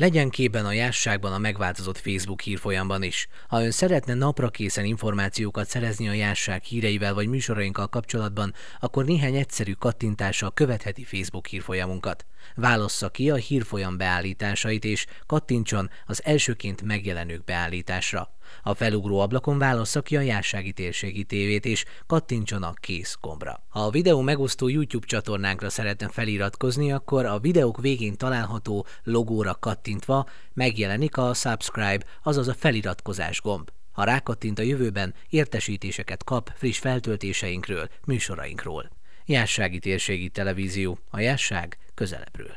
Legyen képen a jásságban a megváltozott Facebook hírfolyamban is. Ha ön szeretne napra készen információkat szerezni a jásság híreivel vagy műsorainkkal kapcsolatban, akkor néhány egyszerű kattintással követheti Facebook hírfolyamunkat. Válassza ki a hírfolyam beállításait és kattintson az elsőként megjelenők beállításra. A felugró ablakon ki a jársági térségi tévét és kattintson a kész gombra. Ha a videó megosztó YouTube csatornánkra szeretne feliratkozni, akkor a videók végén található logóra kattintva megjelenik a subscribe, azaz a feliratkozás gomb. Ha rákattint a jövőben, értesítéseket kap friss feltöltéseinkről, műsorainkról. Jássági térségi televízió, a jásság közelebbről.